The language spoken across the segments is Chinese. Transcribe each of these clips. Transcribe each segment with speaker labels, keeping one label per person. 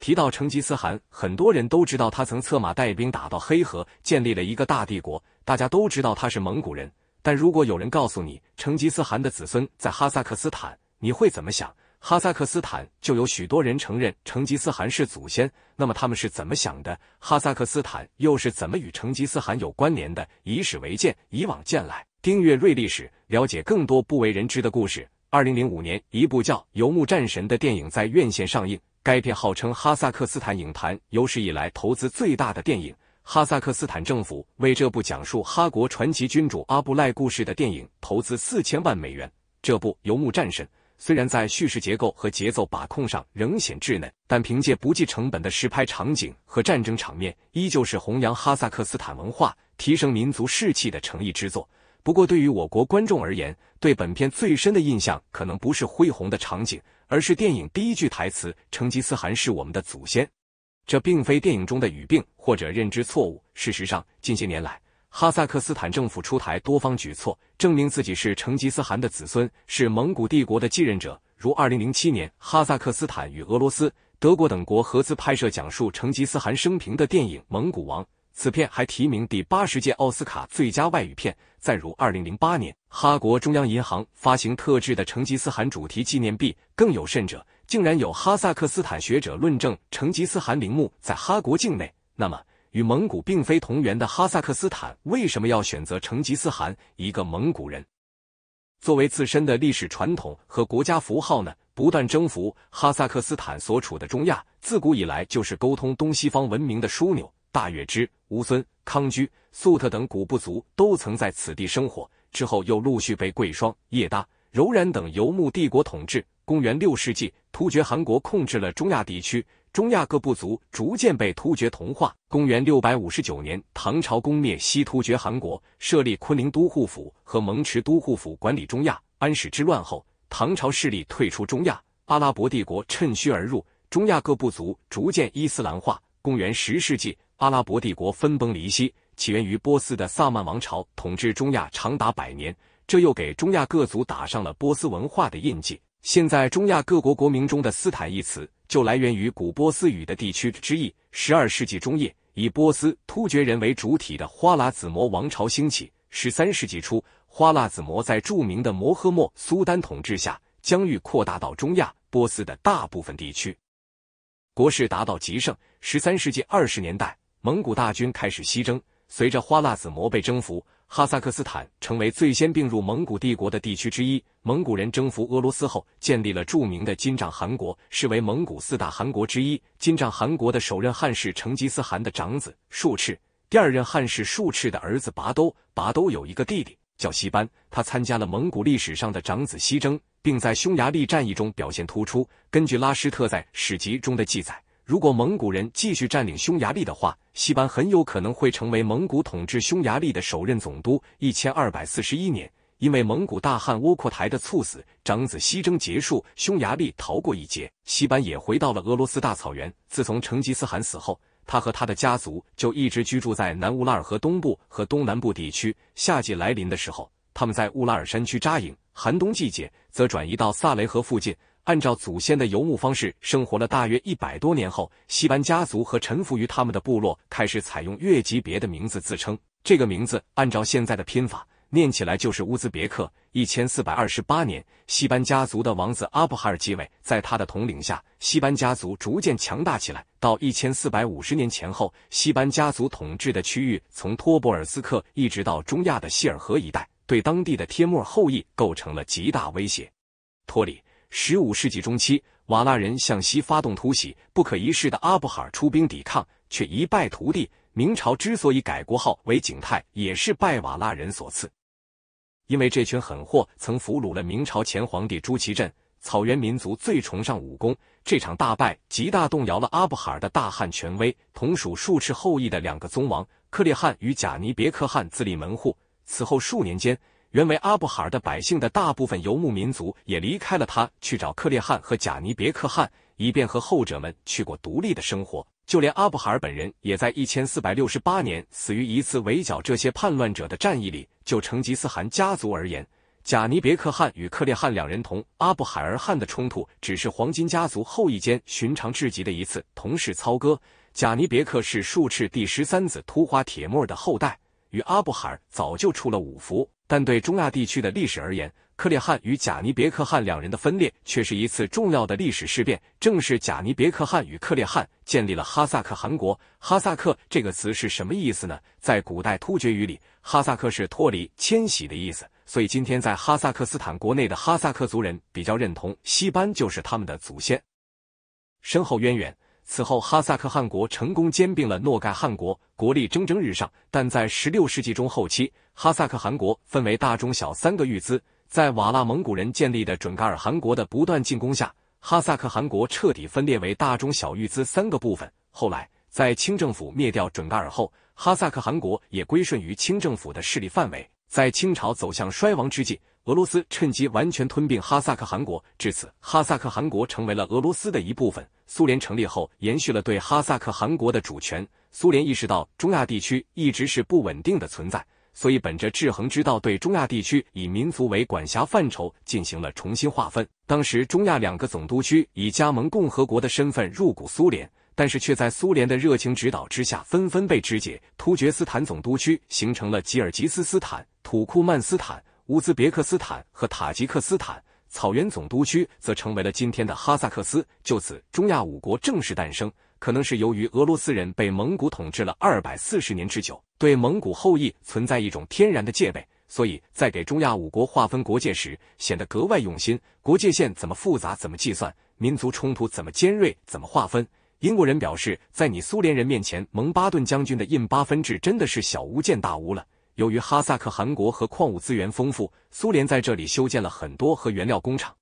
Speaker 1: 提到成吉思汗，很多人都知道他曾策马带兵打到黑河，建立了一个大帝国。大家都知道他是蒙古人，但如果有人告诉你，成吉思汗的子孙在哈萨克斯坦，你会怎么想？哈萨克斯坦就有许多人承认成吉思汗是祖先，那么他们是怎么想的？哈萨克斯坦又是怎么与成吉思汗有关联的？以史为鉴，以往见来。订阅《瑞历史》，了解更多不为人知的故事。二零零五年，一部叫《游牧战神》的电影在院线上映。该片号称哈萨克斯坦影坛有史以来投资最大的电影，哈萨克斯坦政府为这部讲述哈国传奇君主阿布赖故事的电影投资四千万美元。这部游牧战神虽然在叙事结构和节奏把控上仍显稚嫩，但凭借不计成本的实拍场景和战争场面，依旧是弘扬哈萨克斯坦文化、提升民族士气的诚意之作。不过，对于我国观众而言，对本片最深的印象可能不是恢宏的场景。而是电影第一句台词“成吉思汗是我们的祖先”，这并非电影中的语病或者认知错误。事实上，近些年来，哈萨克斯坦政府出台多方举措，证明自己是成吉思汗的子孙，是蒙古帝国的继任者。如二零零七年，哈萨克斯坦与俄罗斯、德国等国合资拍摄讲述成吉思汗生平的电影《蒙古王》。此片还提名第八十届奥斯卡最佳外语片。再如，二零零八年，哈国中央银行发行特制的成吉思汗主题纪念币。更有甚者，竟然有哈萨克斯坦学者论证成吉思汗陵墓在哈国境内。那么，与蒙古并非同源的哈萨克斯坦为什么要选择成吉思汗一个蒙古人作为自身的历史传统和国家符号呢？不断征服哈萨克斯坦所处的中亚，自古以来就是沟通东西方文明的枢纽。大月支、乌孙、康居、粟特等古部族都曾在此地生活，之后又陆续被贵霜、叶戴、柔然等游牧帝国统治。公元六世纪，突厥汗国控制了中亚地区，中亚各部族逐渐被突厥同化。公元六百五十九年，唐朝攻灭西突厥汗国，设立昆凌都护府和蒙池都护府管理中亚。安史之乱后，唐朝势力退出中亚，阿拉伯帝国趁虚而入，中亚各部族逐渐伊斯兰化。公元十世纪。阿拉伯帝国分崩离析，起源于波斯的萨曼王朝统治中亚长达百年，这又给中亚各族打上了波斯文化的印记。现在中亚各国国民中的“斯坦”一词，就来源于古波斯语的地区之意。十二世纪中叶，以波斯突厥人为主体的花剌子模王朝兴起。十三世纪初，花剌子模在著名的摩诃末苏丹统治下，疆域扩大到中亚、波斯的大部分地区，国势达到极盛。十三世纪二十年代。蒙古大军开始西征，随着花剌子模被征服，哈萨克斯坦成为最先并入蒙古帝国的地区之一。蒙古人征服俄罗斯后，建立了著名的金帐汗国，视为蒙古四大汗国之一。金帐汗国的首任汗是成吉思汗的长子术赤，第二任汗是术赤的儿子拔都。拔都有一个弟弟叫西班，他参加了蒙古历史上的长子西征，并在匈牙利战役中表现突出。根据拉施特在史籍中的记载。如果蒙古人继续占领匈牙利的话，西班很有可能会成为蒙古统治匈牙利的首任总督。一千二百四十一年，因为蒙古大汗窝阔台的猝死，长子西征结束，匈牙利逃过一劫，西班也回到了俄罗斯大草原。自从成吉思汗死后，他和他的家族就一直居住在南乌拉尔河东部和东南部地区。夏季来临的时候，他们在乌拉尔山区扎营，寒冬季节则转移到萨雷河附近。按照祖先的游牧方式生活了大约一百多年后，西班家族和臣服于他们的部落开始采用越级别的名字自称。这个名字按照现在的拼法念起来就是乌兹别克。一千四百二十八年，西班家族的王子阿布哈尔继位，在他的统领下，西班家族逐渐强大起来。到一千四百五十年前后，西班家族统治的区域从托博尔斯克一直到中亚的谢尔河一带，对当地的帖木儿后裔构成了极大威胁。托里。十五世纪中期，瓦剌人向西发动突袭，不可一世的阿布哈尔出兵抵抗，却一败涂地。明朝之所以改国号为景泰，也是拜瓦剌人所赐。因为这群狠货曾俘虏了明朝前皇帝朱祁镇。草原民族最崇尚武功，这场大败极大动摇了阿布哈尔的大汉权威。同属数赤后裔的两个宗王克烈汗与贾尼别克汗自立门户。此后数年间。原为阿布哈尔的百姓的大部分游牧民族也离开了他，去找克烈汉和贾尼别克汉，以便和后者们去过独立的生活。就连阿布哈尔本人也在1468年死于一次围剿这些叛乱者的战役里。就成吉思汗家族而言，贾尼别克汗与克烈汗两人同阿布海尔汗的冲突，只是黄金家族后裔间寻常至极的一次。同是操戈。贾尼别克是术赤第十三子突花铁木儿的后代，与阿布海尔早就出了五服。但对中亚地区的历史而言，克烈汗与贾尼别克汗两人的分裂却是一次重要的历史事变。正是贾尼别克汗与克烈汗建立了哈萨克汗国。哈萨克这个词是什么意思呢？在古代突厥语里，哈萨克是脱离迁徙的意思。所以今天在哈萨克斯坦国内的哈萨克族人比较认同西班就是他们的祖先，深厚渊源。此后，哈萨克汗国成功兼并了诺盖汗国，国力蒸蒸日上。但在十六世纪中后期，哈萨克汗国分为大、中、小三个玉兹。在瓦剌蒙古人建立的准噶尔汗国的不断进攻下，哈萨克汗国彻底分裂为大、中、小玉兹三个部分。后来，在清政府灭掉准噶尔后，哈萨克汗国也归顺于清政府的势力范围。在清朝走向衰亡之际。俄罗斯趁机完全吞并哈萨克汗国，至此哈萨克汗国成为了俄罗斯的一部分。苏联成立后，延续了对哈萨克汗国的主权。苏联意识到中亚地区一直是不稳定的存在，所以本着制衡之道，对中亚地区以民族为管辖范畴进行了重新划分。当时，中亚两个总督区以加盟共和国的身份入股苏联，但是却在苏联的热情指导之下，纷纷被肢解。突厥斯坦总督区形成了吉尔吉斯斯坦、土库曼斯坦。乌兹别克斯坦和塔吉克斯坦草原总督区则成为了今天的哈萨克斯。就此，中亚五国正式诞生。可能是由于俄罗斯人被蒙古统治了二百四十年之久，对蒙古后裔存在一种天然的戒备，所以在给中亚五国划分国界时，显得格外用心。国界线怎么复杂怎么计算，民族冲突怎么尖锐怎么划分。英国人表示，在你苏联人面前，蒙巴顿将军的印巴分治真的是小巫见大巫了。由于哈萨克汗国和矿物资源丰富，苏联在这里修建了很多核原料工厂，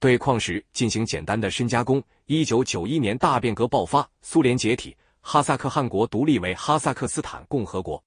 Speaker 1: 对矿石进行简单的深加工。一九九一年大变革爆发，苏联解体，哈萨克汗国独立为哈萨克斯坦共和国，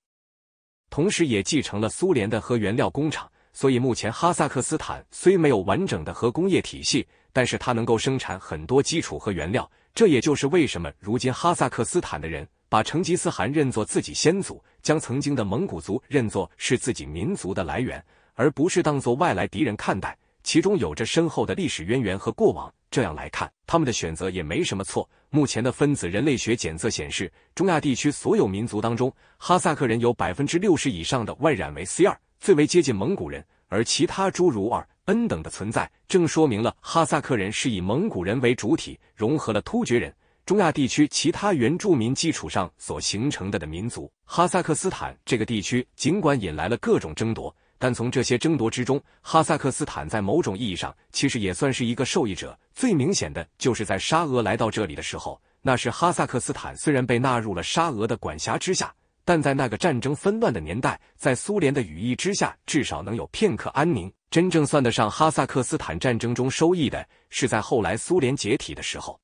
Speaker 1: 同时也继承了苏联的核原料工厂。所以目前哈萨克斯坦虽没有完整的核工业体系，但是它能够生产很多基础核原料。这也就是为什么如今哈萨克斯坦的人。把成吉思汗认作自己先祖，将曾经的蒙古族认作是自己民族的来源，而不是当做外来敌人看待，其中有着深厚的历史渊源和过往。这样来看，他们的选择也没什么错。目前的分子人类学检测显示，中亚地区所有民族当中，哈萨克人有百分之六十以上的外染为 C 二，最为接近蒙古人，而其他诸如尔、N 等的存在，正说明了哈萨克人是以蒙古人为主体，融合了突厥人。中亚地区其他原住民基础上所形成的的民族，哈萨克斯坦这个地区尽管引来了各种争夺，但从这些争夺之中，哈萨克斯坦在某种意义上其实也算是一个受益者。最明显的就是在沙俄来到这里的时候，那是哈萨克斯坦虽然被纳入了沙俄的管辖之下，但在那个战争纷乱的年代，在苏联的羽翼之下，至少能有片刻安宁。真正算得上哈萨克斯坦战争中收益的，是在后来苏联解体的时候。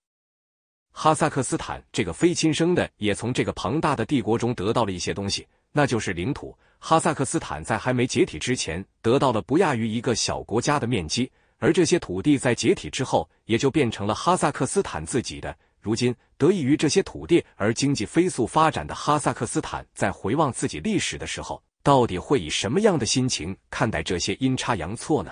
Speaker 1: 哈萨克斯坦这个非亲生的，也从这个庞大的帝国中得到了一些东西，那就是领土。哈萨克斯坦在还没解体之前，得到了不亚于一个小国家的面积，而这些土地在解体之后，也就变成了哈萨克斯坦自己的。如今，得益于这些土地而经济飞速发展的哈萨克斯坦，在回望自己历史的时候，到底会以什么样的心情看待这些阴差阳错呢？